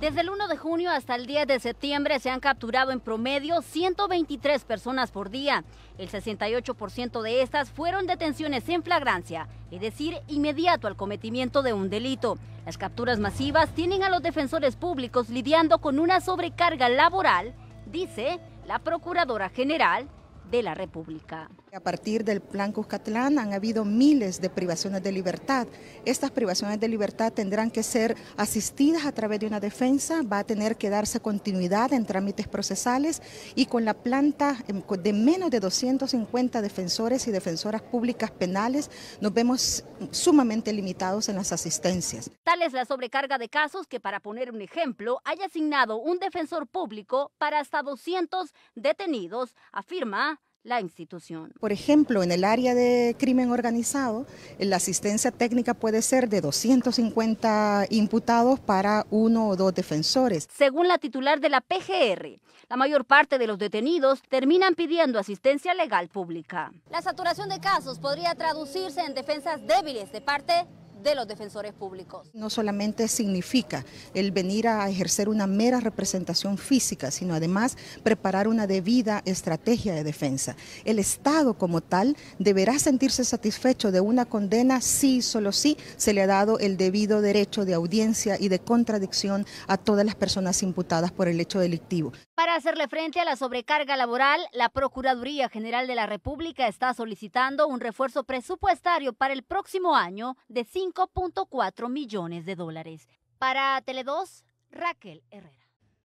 Desde el 1 de junio hasta el 10 de septiembre se han capturado en promedio 123 personas por día. El 68% de estas fueron detenciones en flagrancia, es decir, inmediato al cometimiento de un delito. Las capturas masivas tienen a los defensores públicos lidiando con una sobrecarga laboral, dice la Procuradora General de la República. A partir del Plan Cuscatlán han habido miles de privaciones de libertad. Estas privaciones de libertad tendrán que ser asistidas a través de una defensa, va a tener que darse continuidad en trámites procesales y con la planta em, de menos de 250 defensores y defensoras públicas penales nos vemos sumamente limitados en las asistencias. Tal es la sobrecarga de casos que, para poner un ejemplo, haya asignado un defensor público para hasta 200 detenidos, afirma la institución. Por ejemplo, en el área de crimen organizado, eh, la asistencia técnica puede ser de 250 imputados para uno o dos defensores. Según la titular de la PGR, la mayor parte de los detenidos terminan pidiendo asistencia legal pública. La saturación de casos podría traducirse en defensas débiles de parte de los defensores públicos. No solamente significa el venir a ejercer una mera representación física, sino además preparar una debida estrategia de defensa. El Estado como tal deberá sentirse satisfecho de una condena si, solo si, se le ha dado el debido derecho de audiencia y de contradicción a todas las personas imputadas por el hecho delictivo. Para hacerle frente a la sobrecarga laboral, la Procuraduría General de la República está solicitando un refuerzo presupuestario para el próximo año de 5 5.4 millones de dólares. Para Tele2, Raquel Herrera.